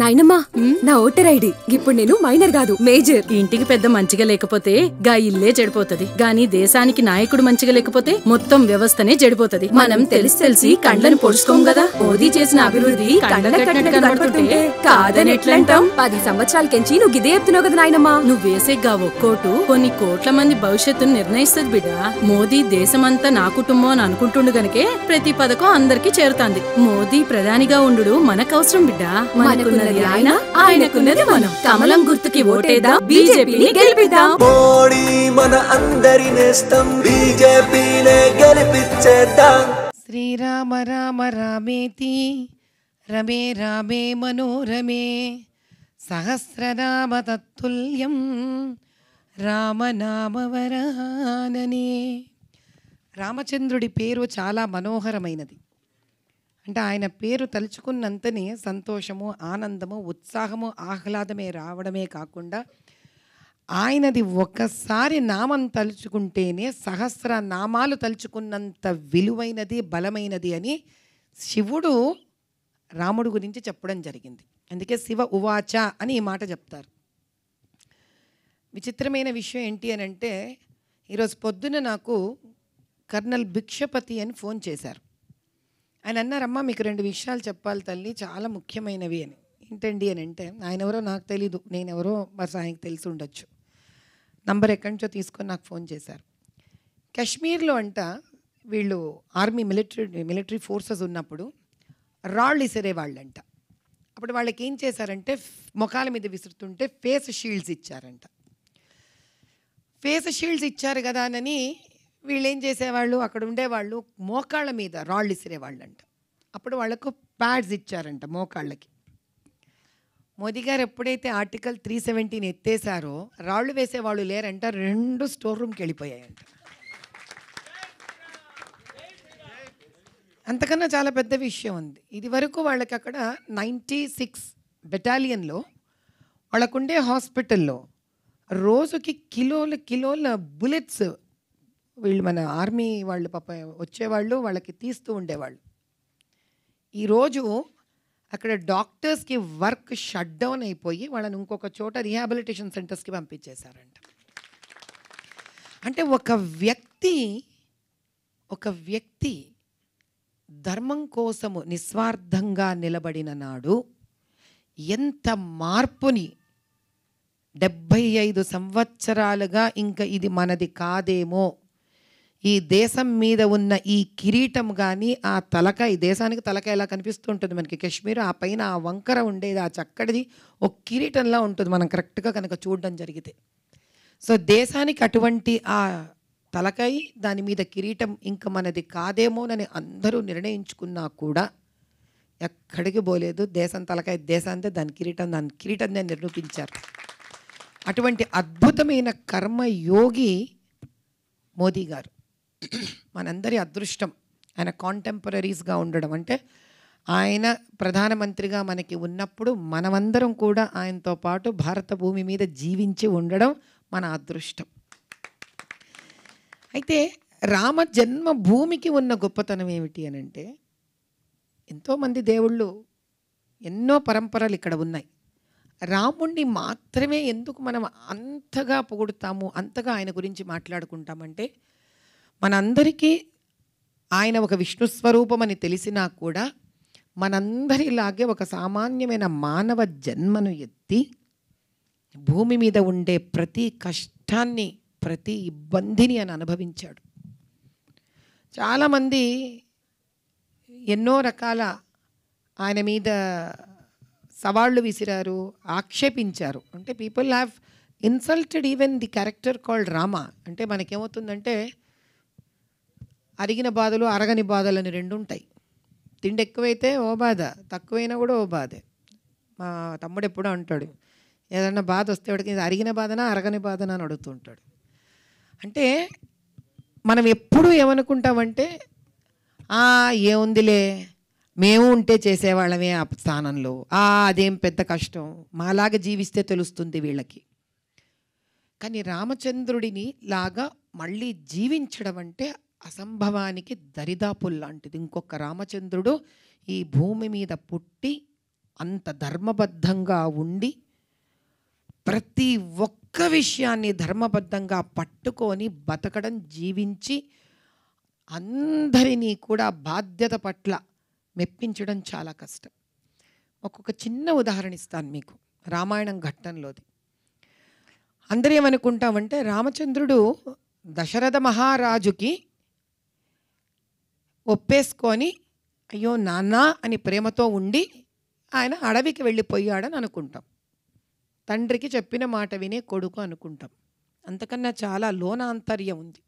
నాయనమ్మా నా voter ID ఇప్పుడు నేను మైనర్ కాదు మేజర్ ఇంటికి పెద్ద మంచిగా లేకపోతే గా ఇల్లే చెడిపోతది గాని దేశానికి నాయకుడు మంచిగా లేకపోతే మొత్తం వ్యవస్థనే చెడిపోతది మనం తెలిసి తెలిసి కండ్లను పొడుచుకోం కదా మోదీ చేసిన అభివృద్ధి కాదని ఎట్లంటాం పది సంవత్సరాల కెంచి నువ్వు ఇదే చెప్తున్నావు కదా నాయనమ్మా నువ్వు వేసే గా ఒక్కోటు కొన్ని కోట్ల మంది భవిష్యత్తును నిర్ణయిస్తుంది బిడ్డ మోదీ దేశమంతా నా కుటుంబం అని అనుకుంటుండు గనకే ప్రతి పథకం అందరికి చేరుతాంది మోదీ ప్రధానిగా ఉండు అవసరం బిడ్డ మనకున్న మనది ఆయన ఆయనకున్నది మనం కమలం గుర్తుకి ఓటేద్దాం బీజేపీని గెలిపిద్దాం మోడీ మన అందరి నేస్తం బీజేపీనే గెలిపించేద్దాం శ్రీరామ రామ రామేతి రమే రామే మనోరమే సహస్రనామ తత్తుల్యం రామనామవరహాననే రామచంద్రుడి పేరు చాలా మనోహరమైనది అంటే ఆయన పేరు తలుచుకున్నంతనే సంతోషము ఆనందము ఉత్సాహము ఆహ్లాదమే రావడమే కాకుండా ఆయనది ఒకసారి నామం తలుచుకుంటేనే సహస్ర నామాలు తలుచుకున్నంత విలువైనది బలమైనది అని శివుడు రాముడు గురించి చెప్పడం జరిగింది అందుకే శివ ఉవాచ అని ఈ మాట చెప్తారు విచిత్రమైన విషయం ఏంటి అని అంటే ఈరోజు పొద్దున నాకు కర్నల్ భిక్షపతి అని ఫోన్ చేశారు ఆయన అన్నారమ్మా మీకు రెండు విషయాలు చెప్పాలి తల్లి చాలా ముఖ్యమైనవి అని ఏంటండి అని అంటే ఆయన ఎవరో నాకు తెలీదు నేను ఎవరో మరి ఆయనకు తెలిసి ఉండొచ్చు నంబర్ ఎక్కడి నుంచో తీసుకొని నాకు ఫోన్ చేశారు కాశ్మీర్లో అంట వీళ్ళు ఆర్మీ మిలిటరీ మిలిటరీ ఫోర్సెస్ ఉన్నప్పుడు రాళ్ళు ఇసిరే వాళ్ళంట అప్పుడు వాళ్ళకి ఏం చేశారంటే ముఖాల మీద విసురుతుంటే ఫేస్ షీల్డ్స్ ఇచ్చారంట ఫేస్ షీల్డ్స్ ఇచ్చారు కదా అని వీళ్ళు ఏం చేసేవాళ్ళు అక్కడ ఉండేవాళ్ళు మోకాళ్ళ మీద రాళ్ళు అంట అప్పుడు వాళ్లకు ప్యాడ్స్ ఇచ్చారంట మోకాళ్ళకి మోదీ గారు ఎప్పుడైతే ఆర్టికల్ త్రీ సెవెంటీన్ ఎత్తేసారో రాళ్ళు వేసేవాళ్ళు లేరంట రెండు స్టోర్ రూమ్కి వెళ్ళిపోయాయంట అంతకన్నా చాలా పెద్ద విషయం ఉంది ఇది వరకు వాళ్ళకి అక్కడ నైంటీ సిక్స్ బెటాలియన్లో వాళ్ళకుండే హాస్పిటల్లో రోజుకి కిలోల కిలోల బుల్లెట్స్ వీళ్ళు మన ఆర్మీ వాళ్ళు పాప వచ్చేవాళ్ళు వాళ్ళకి తీస్తూ ఉండేవాళ్ళు ఈరోజు అక్కడ డాక్టర్స్కి వర్క్ షట్ డౌన్ అయిపోయి వాళ్ళని ఇంకొక చోట రీహాబిలిటేషన్ సెంటర్స్కి పంపించేశారంట అంటే ఒక వ్యక్తి ఒక వ్యక్తి ధర్మం కోసము నిస్వార్థంగా నిలబడిన నాడు ఎంత మార్పుని డెబ్భై ఐదు సంవత్సరాలుగా ఇంకా ఇది మనది కాదేమో ఈ దేశం మీద ఉన్న ఈ కిరీటం కానీ ఆ ఈ దేశానికి ఎలా కనిపిస్తూ ఉంటుంది మనకి కాశ్మీర్ ఆ పైన ఆ వంకర ఉండేది ఆ చక్కడిది ఒక కిరీటంలా ఉంటుంది మనం కరెక్ట్గా కనుక చూడడం జరిగితే సో దేశానికి అటువంటి ఆ తలకాయ దాని మీద కిరీటం ఇంక మనది కాదేమోనని అందరూ నిర్ణయించుకున్నా కూడా ఎక్కడికి పోలేదు దేశం తలకాయ దేశాంతే దాని కిరీటం దాని కిరీటంనే నిరూపించారు అటువంటి అద్భుతమైన కర్మయోగి మోదీ గారు మనందరి అదృష్టం ఆయన కాంటెంపరీస్గా ఉండడం అంటే ఆయన ప్రధానమంత్రిగా మనకి ఉన్నప్పుడు మనమందరం కూడా ఆయనతో పాటు భారత భూమి మీద జీవించి ఉండడం మన అదృష్టం అయితే రామ జన్మభూమికి ఉన్న గొప్పతనం ఏమిటి అని అంటే ఎంతోమంది దేవుళ్ళు ఎన్నో పరంపరలు ఇక్కడ ఉన్నాయి రాముణ్ణి మాత్రమే ఎందుకు మనం అంతగా పొగుడుతాము అంతగా ఆయన గురించి మాట్లాడుకుంటామంటే మనందరికీ ఆయన ఒక విష్ణు స్వరూపమని తెలిసినా కూడా మనందరిలాగే ఒక సామాన్యమైన మానవ జన్మను ఎత్తి భూమి మీద ఉండే ప్రతి కష్టాన్ని ప్రతి ఇబ్బందిని అని అనుభవించాడు చాలామంది ఎన్నో రకాల ఆయన మీద సవాళ్ళు విసిరారు ఆక్షేపించారు అంటే people have insulted even the character called Rama అంటే మనకేమవుతుందంటే అరిగిన బాధలు అరగని బాధలు అని రెండు ఉంటాయి తిండి ఎక్కువైతే ఓ బాధ తక్కువైనా కూడా ఓ బాధే మా తమ్ముడు ఎప్పుడూ అంటాడు ఏదన్నా బాధ వస్తే వాడికి అరిగిన బాధనా అరగని బాధనా అని అడుగుతుంటాడు అంటే మనం ఎప్పుడు ఏమనుకుంటామంటే ఏముందిలే మేము ఉంటే చేసేవాళ్ళమే ఆ స్థానంలో ఆ అదేం పెద్ద కష్టం మాలాగా జీవిస్తే తెలుస్తుంది వీళ్ళకి కానీ రామచంద్రుడిని లాగా మళ్ళీ జీవించడం అంటే అసంభవానికి దరిదాపుల్ లాంటిది ఇంకొక రామచంద్రుడు ఈ భూమి మీద పుట్టి అంత ధర్మబద్ధంగా ఉండి ప్రతి ఒక్క విషయాన్ని ధర్మబద్ధంగా పట్టుకొని బతకడం జీవించి అందరినీ కూడా బాధ్యత పట్ల మెప్పించడం చాలా కష్టం ఒక్కొక్క చిన్న ఉదాహరణ ఇస్తాను మీకు రామాయణం ఘట్టంలోది అందరూ ఏమనుకుంటామంటే రామచంద్రుడు దశరథ మహారాజుకి ఒప్పేసుకొని అయ్యో నాన్న అని ప్రేమతో ఉండి ఆయన అడవికి వెళ్ళిపోయాడని అనుకుంటాం తండ్రికి చెప్పిన మాట వినే కొడుకు అనుకుంటాం అంతకన్నా చాలా లోనాంతర్యం ఉంది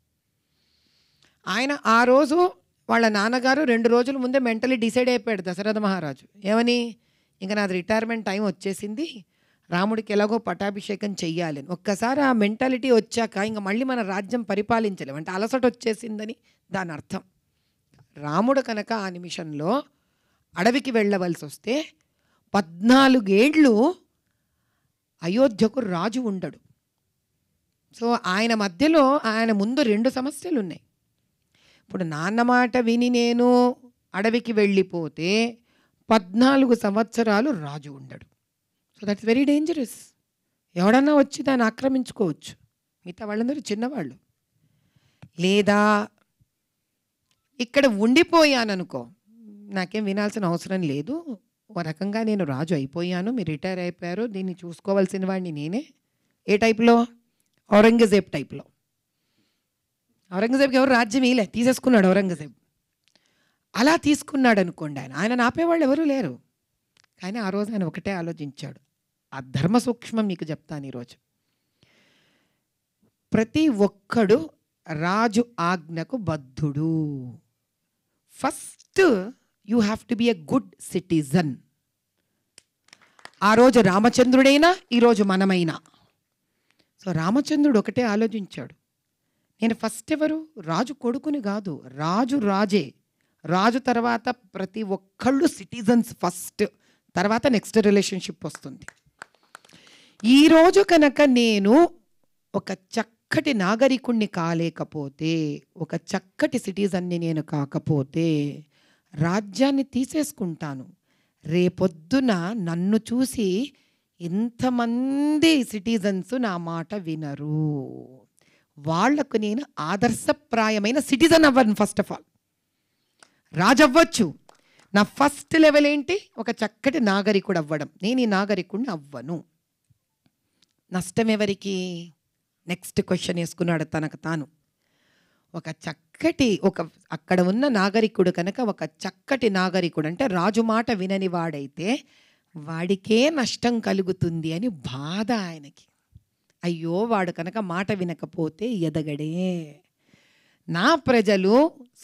ఆయన ఆ రోజు వాళ్ళ నాన్నగారు రెండు రోజుల ముందే మెంటలీ డిసైడ్ అయిపోయాడు దశరథ మహారాజు ఏమని ఇంకా నాది రిటైర్మెంట్ టైం వచ్చేసింది రాముడికి ఎలాగో పటాభిషేకం చెయ్యాలి ఒక్కసారి ఆ మెంటాలిటీ వచ్చాక ఇంకా మళ్ళీ మన రాజ్యం పరిపాలించలేము అంటే అలసట వచ్చేసిందని దాని అర్థం రాముడు కనుక ఆ నిమిషంలో అడవికి వెళ్ళవలసి వస్తే పద్నాలుగేండ్లు అయోధ్యకు రాజు ఉండడు సో ఆయన మధ్యలో ఆయన ముందు రెండు సమస్యలు ఉన్నాయి ఇప్పుడు నాన్న మాట విని నేను అడవికి వెళ్ళిపోతే పద్నాలుగు సంవత్సరాలు రాజు ఉండడు సో దట్స్ వెరీ డేంజరస్ ఎవడన్నా వచ్చి దాన్ని ఆక్రమించుకోవచ్చు మిగతా వాళ్ళందరూ చిన్నవాళ్ళు లేదా ఇక్కడ ఉండిపోయాననుకో నాకేం వినాల్సిన అవసరం లేదు ఓ రకంగా నేను రాజు అయిపోయాను మీరు రిటైర్ అయిపోయారు దీన్ని చూసుకోవాల్సిన వాడిని నేనే ఏ టైప్లో ఔరంగజేబ్ టైప్లో ఔరంగజేబ్కి ఎవరు రాజ్యం ఇలే తీసేసుకున్నాడు ఔరంగజేబ్ అలా తీసుకున్నాడు అనుకోండి ఆయన ఆయన ఆపేవాళ్ళు ఎవరూ లేరు కానీ ఆ రోజు ఆయన ఒకటే ఆలోచించాడు ఆ ధర్మ సూక్ష్మం మీకు చెప్తాను ఈరోజు ప్రతి ఒక్కడు రాజు ఆజ్ఞకు బద్ధుడు first you have to be a good citizen ఆ రోజు రామచంద్రుడైనా ఈరోజు మనమైనా సో రామచంద్రుడు ఒకటే ఆలోచించాడు నేను ఫస్ట్ ఎవరు రాజు కొడుకుని కాదు రాజు రాజే రాజు తర్వాత ప్రతి ఒక్కళ్ళు సిటిజన్స్ ఫస్ట్ తర్వాత నెక్స్ట్ రిలేషన్షిప్ వస్తుంది ఈరోజు కనుక నేను ఒక చక్క చక్కటి నాగరికుణ్ణి కాలేకపోతే ఒక చక్కటి సిటిజన్ని నేను కాకపోతే రాజ్యాన్ని తీసేసుకుంటాను రేపొద్దున నన్ను చూసి ఎంతమంది సిటిజన్స్ నా మాట వినరు వాళ్లకు నేను ఆదర్శప్రాయమైన సిటిజన్ అవ్వను ఫస్ట్ ఆఫ్ ఆల్ రాజవ్వచ్చు నా ఫస్ట్ లెవెల్ ఏంటి ఒక చక్కటి నాగరికుడు అవ్వడం నేను ఈ నాగరికుడిని అవ్వను నష్టం ఎవరికి నెక్స్ట్ క్వశ్చన్ వేసుకున్నాడు తనకు తాను ఒక చక్కటి ఒక అక్కడ ఉన్న నాగరికుడు కనుక ఒక చక్కటి నాగరికుడు అంటే రాజు మాట వినని వాడైతే వాడికే నష్టం కలుగుతుంది అని బాధ ఆయనకి అయ్యో వాడు కనుక మాట వినకపోతే ఎదగడే నా ప్రజలు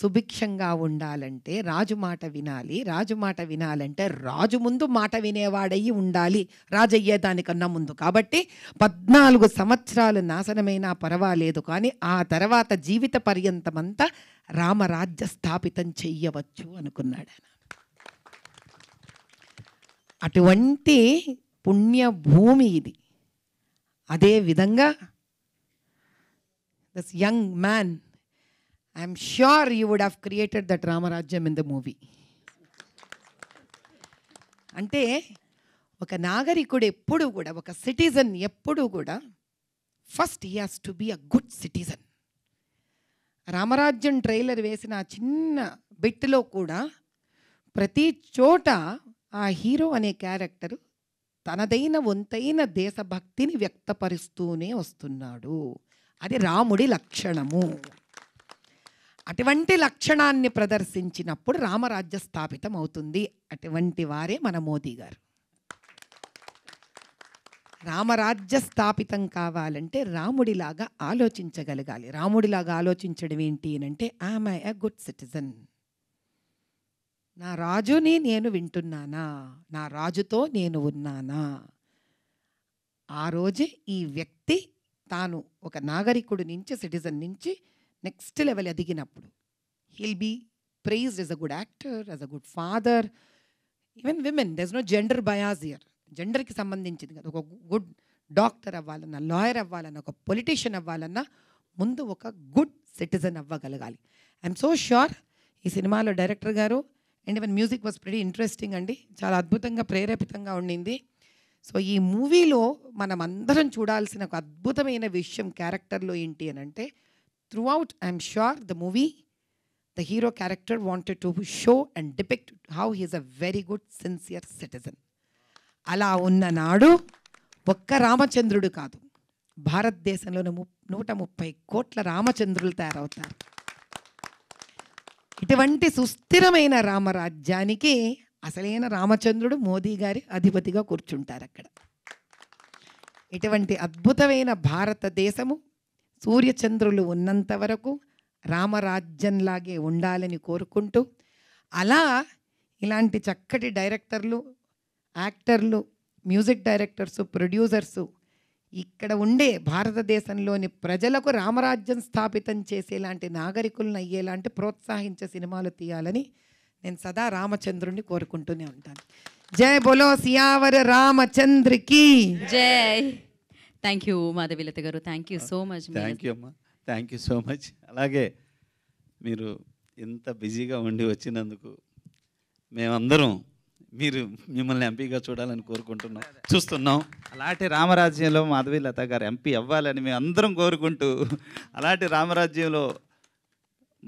సుభిక్షంగా ఉండాలంటే రాజు మాట వినాలి రాజు మాట వినాలంటే రాజు ముందు మాట వినేవాడయ్యి ఉండాలి రాజు అయ్యేదానికన్నా ముందు కాబట్టి పద్నాలుగు సంవత్సరాలు నాశనమైనా పర్వాలేదు కానీ ఆ తర్వాత జీవిత పర్యంతమంతా రామరాజ్య స్థాపితం చెయ్యవచ్చు అనుకున్నాడు అటువంటి పుణ్యభూమి ఇది అదే విధంగా this young man I'm sure you would have created that Ramarajyam in the movie అంటే ఒక నాగరికుడు ఎప్పుడు కూడా ఒక సిటిజన్ ఎప్పుడు కూడా first he has to be a good citizen Ramarajyam trailer వేసిన ఆ చిన్న బిట్లో కూడా ప్రతి చోట ఆ హీరో అనే క్యారెక్టరు తనదైన వంతైన దేశభక్తిని వ్యక్తపరుస్తూనే వస్తున్నాడు అది రాముడి లక్షణము అటువంటి లక్షణాన్ని ప్రదర్శించినప్పుడు రామరాజ్య స్థాపితం అవుతుంది అటువంటి వారే మన మోదీ గారు రామరాజ్య స్థాపితం కావాలంటే రాముడిలాగా ఆలోచించగలగాలి రాముడిలాగా ఆలోచించడం ఏంటి అని అంటే ఐఎమ్ ఏ గుడ్ సిటిజన్ నా రాజుని నేను వింటున్నానా నా రాజుతో నేను ఉన్నానా ఆ రోజే ఈ వ్యక్తి తాను ఒక నాగరికుడి నుంచి సిటిజన్ నుంచి నెక్స్ట్ లెవెల్ ఎదిగినప్పుడు he'll be praised as a good actor as a good father even women there's no gender bias here జెండర్కి సంబంధించింది కదా ఒక గుడ్ డాక్టర్ అవ్వాలన్నా లాయర్ అవ్వాలన్నా ఒక పొలిటీషియన్ అవ్వాలన్నా ముందు ఒక గుడ్ సిటిజన్ అవ్వగలగాలి ఐఎమ్ సో ష్యూర్ ఈ సినిమాలో డైరెక్టర్ గారు and even music was pretty interesting అండి చాలా అద్భుతంగా ప్రేరేపితంగా ఉండింది సో ఈ మూవీలో మనం అందరం చూడాల్సిన ఒక అద్భుతమైన విషయం క్యారెక్టర్లో ఏంటి అని అంటే throughout, I'm sure, the movie, the hero character wanted to show and depict how he is a very good, sincere citizen. అలా ఉన్న నాడు ఒక్క రామచంద్రుడు కాదు భారతదేశంలోని ము నూట ముప్పై కోట్ల రామచంద్రులు తయారవుతారు ఇటువంటి సుస్థిరమైన రామరాజ్యానికి అసలైన రామచంద్రుడు మోదీ గారి అధిపతిగా కూర్చుంటారు అక్కడ ఇటువంటి అద్భుతమైన భారతదేశము సూర్యచంద్రులు ఉన్నంత వరకు రామరాజ్యంలాగే ఉండాలని కోరుకుంటూ అలా ఇలాంటి చక్కటి డైరెక్టర్లు యాక్టర్లు మ్యూజిక్ డైరెక్టర్సు ప్రొడ్యూసర్సు ఇక్కడ ఉండే భారతదేశంలోని ప్రజలకు రామరాజ్యం స్థాపితం చేసేలాంటి నాగరికులను అయ్యేలాంటి ప్రోత్సహించే సినిమాలు తీయాలని నేను సదా రామచంద్రుణ్ణి కోరుకుంటూనే ఉంటాను జై బొలో సియావర రామచంద్రికి జై థ్యాంక్ యూ మాధవి లత గారు thank you so much thank you అమ్మా థ్యాంక్ యూ సో మచ్ అలాగే మీరు ఇంత బిజీగా ఉండి వచ్చినందుకు మేమందరం మీరు మిమ్మల్ని ఎంపీగా చూడాలని కోరుకుంటున్నాం చూస్తున్నాం అలాంటి రామరాజ్యంలో మాధవి లత గారు ఎంపీ అవ్వాలని మేము అందరం కోరుకుంటూ అలాంటి రామరాజ్యంలో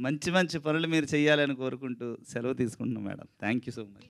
మంచి మంచి పనులు మీరు చేయాలని కోరుకుంటూ సెలవు తీసుకుంటున్నాం madam thank you so much